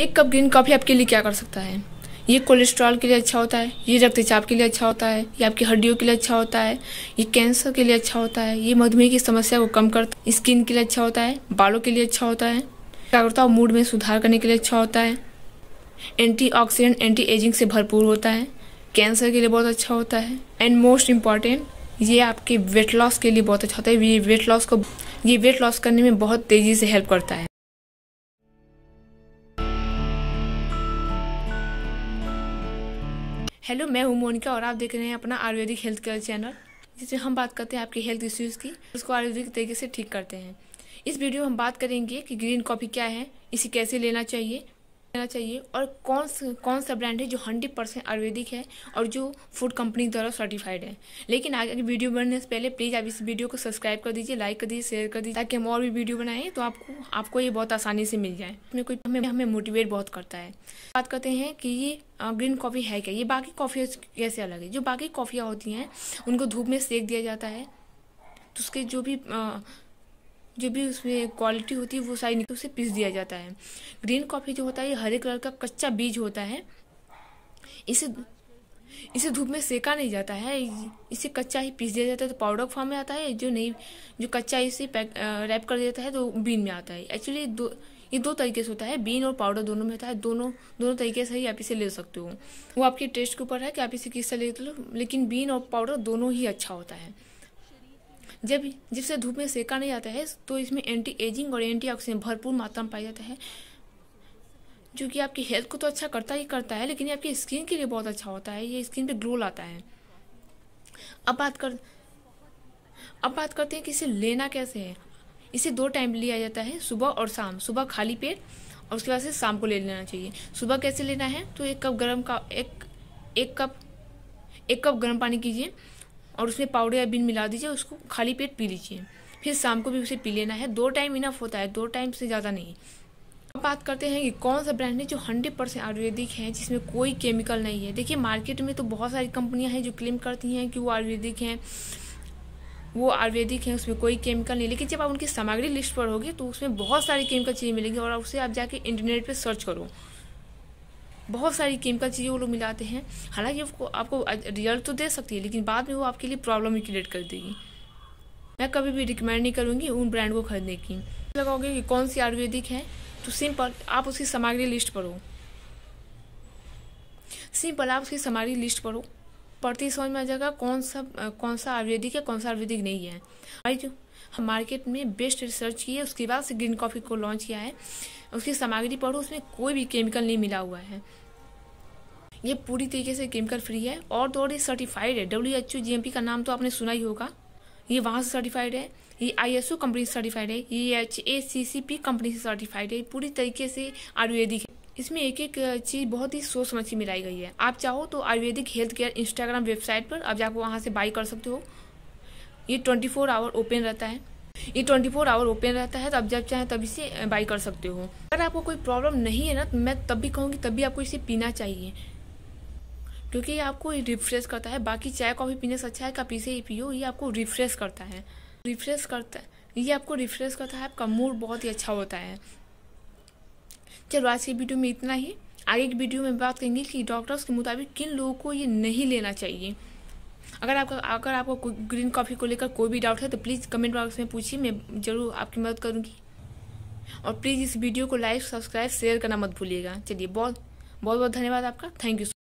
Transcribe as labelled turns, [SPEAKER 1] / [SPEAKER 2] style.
[SPEAKER 1] एक cup green coffee आपके लिए क्या कर सकता है ये कोलेस्ट्रॉल के लिए अच्छा होता है ये रक्तचाप के लिए अच्छा होता है ये आपकी हड्डियों के लिए अच्छा होता है ये कैंसर के लिए अच्छा होता है ये मधुमेह की समस्या को कम करता है स्किन के लिए अच्छा होता है बालों के लिए अच्छा होता है क्या करता है मूड में सुधार करने के लिए अच्छा होता है एंटीऑक्सीडेंट एंटी एजिंग से भरपूर होता है कैंसर के लिए बहुत अच्छा होता है एंड मोस्ट इम्पॉर्टेंट ये आपके वेट लॉस के लिए बहुत अच्छा होता है ये वेट लॉस को ये वेट लॉस करने में बहुत तेज़ी से हेल्प करता है हेलो मैं हूँ मोनिका और आप देख रहे हैं अपना आयुर्वेदिक हेल्थ केयर चैनल जिसमें हम बात करते हैं आपके हेल्थ इश्यूज़ की उसको आयुर्वेदिक तरीके से ठीक करते हैं इस वीडियो में हम बात करेंगे कि ग्रीन कॉफ़ी क्या है इसे कैसे लेना चाहिए लेना चाहिए और कौन सा कौन सा ब्रांड है जो हंड्रेड परसेंट आयुर्वेदिक है और जो फूड कंपनी द्वारा सर्टिफाइड है लेकिन आगे की वीडियो बनने से पहले प्लीज़ आप इस वीडियो को सब्सक्राइब कर दीजिए लाइक कर दीजिए शेयर कर दीजिए ताकि हम और भी वीडियो बनाएं तो आपको आपको ये बहुत आसानी से मिल जाए इसमें कोई हमें हमें मोटिवेट बहुत करता है बात करते हैं कि ये ग्रीन कॉफ़ी है क्या ये बाकी कॉफ़ी कैसे अलग है जो बाकी कॉफ़ियाँ होती हैं उनको धूप में सेक दिया जाता है तो उसके जो भी जो भी उसमें क्वालिटी होती है वो सारी निकल उसे पीस दिया जाता है ग्रीन कॉफ़ी जो होता है ये हरे कलर का कच्चा बीज होता है इसे इसे धूप में सेका नहीं जाता है इसे कच्चा ही पीस दिया जाता है तो पाउडर फॉर्म में आता है जो नहीं जो कच्चा इसे पैक रैप कर जाता है तो बीन में आता है एक्चुअली दो ये दो तरीके से होता है बीन और पाउडर दोनों में होता है दोनों दोनों तरीके से ही आप इसे ले सकते हो वो आपके टेस्ट के ऊपर है कि आप इसे किससे ले लो लेकिन बीन और पाउडर दोनों ही अच्छा होता है जब से धूप में सेका नहीं जाता है तो इसमें एंटी एजिंग और एंटी ऑक्सीडेंट भरपूर मात्रा में पाया जाता है जो कि आपकी हेल्थ को तो अच्छा करता ही करता है लेकिन ये आपकी स्किन के लिए बहुत अच्छा होता है ये स्किन पे ग्लो लाता है अब बात कर अब बात करते हैं कि इसे लेना कैसे है इसे दो टाइम लिया जाता है सुबह और शाम सुबह खाली पेट और उसके बाद से शाम को ले लेना चाहिए सुबह कैसे लेना है तो एक कप गर्म का एक एक कप एक कप गर्म पानी कीजिए और उसमें पाउडर या बीन मिला दीजिए उसको खाली पेट पी लीजिए फिर शाम को भी उसे पी लेना है दो टाइम इनफ होता है दो टाइम से ज़्यादा नहीं अब बात करते हैं कि कौन सा ब्रांड है जो हंड्रेड परसेंट आयुर्वेदिक है जिसमें कोई केमिकल नहीं है देखिए मार्केट में तो बहुत सारी कंपनियां हैं जो क्लेम करती हैं कि वो आयुर्वेदिक हैं वो आयुर्वेदिक हैं उसमें कोई केमिकल नहीं लेकिन जब आप उनकी सामग्री लिस्ट पर होगी तो उसमें बहुत सारी केमिकल चीज़ें मिलेंगी और उसे आप जाके इंटरनेट पर सर्च करो बहुत सारी केमिकल चीज़ें वो लोग मिलाते हैं हालांकि आपको आपको रिजल्ट तो दे सकती है लेकिन बाद में वो आपके लिए प्रॉब्लम ही क्रिएट कर देगी मैं कभी भी रिकमेंड नहीं करूँगी उन ब्रांड को खरीदने की लगाओगे कि कौन सी आयुर्वेदिक है तो सिंपल आप उसकी सामग्री लिस्ट पढ़ो सिंपल आप उसकी सामग्री लिस्ट पढ़ो पढ़ती समझ में आ जाएगा कौन सा कौन सा आयुर्वेदिक है कौन सा आयुर्वेदिक नहीं है आई जो हम मार्केट में बेस्ट रिसर्च की है उसके बाद से ग्रीन कॉफ़ी को लॉन्च किया है उसकी सामग्री पढ़ो उसमें कोई भी केमिकल नहीं मिला हुआ है ये पूरी तरीके से केमिकल फ्री है और तो और ये सर्टिफाइड है W H O G M P का नाम तो आपने सुना ही होगा ये वहाँ से सर्टिफाइड है ये आई एस ओ कंपनी से सर्टिफाइड है ये H A C C P company से सर्टिफाइड है पूरी तरीके से आयुर्वेदिक है इसमें एक एक चीज़ बहुत ही सोच समझ के मिलाई गई है आप चाहो तो Ayurvedic health care Instagram website पर आप जाकर वहाँ से बाई कर सकते हो ये ट्वेंटी फोर आवर ओपन रहता है ये 24 आवर ओपन रहता है तो आप जब चाहें तब इसे बाई कर सकते हो अगर आपको कोई प्रॉब्लम नहीं है ना तो मैं तब भी कहूँगी तब भी आपको इसे पीना चाहिए क्योंकि ये आपको रिफ्रेश करता है बाकी चाय कॉफ़ी पीने से अच्छा है कि आप इसे ही पियो ये आपको रिफ्रेश करता है रिफ्रेश करता है ये आपको रिफ्रेश करता है आपका मूड बहुत ही अच्छा होता है चलो आज की वीडियो में इतना ही आगे की वीडियो में बात करेंगे कि डॉक्टर्स के मुताबिक किन लोगों को ये नहीं लेना चाहिए अगर आपको अगर आपको ग्रीन कॉफ़ी को लेकर कोई भी डाउट है तो प्लीज़ कमेंट बॉक्स में पूछिए मैं ज़रूर आपकी मदद करूँगी और प्लीज़ इस वीडियो को लाइक सब्सक्राइब शेयर करना मत भूलिएगा चलिए बहुत बहुत बहुत धन्यवाद आपका थैंक यू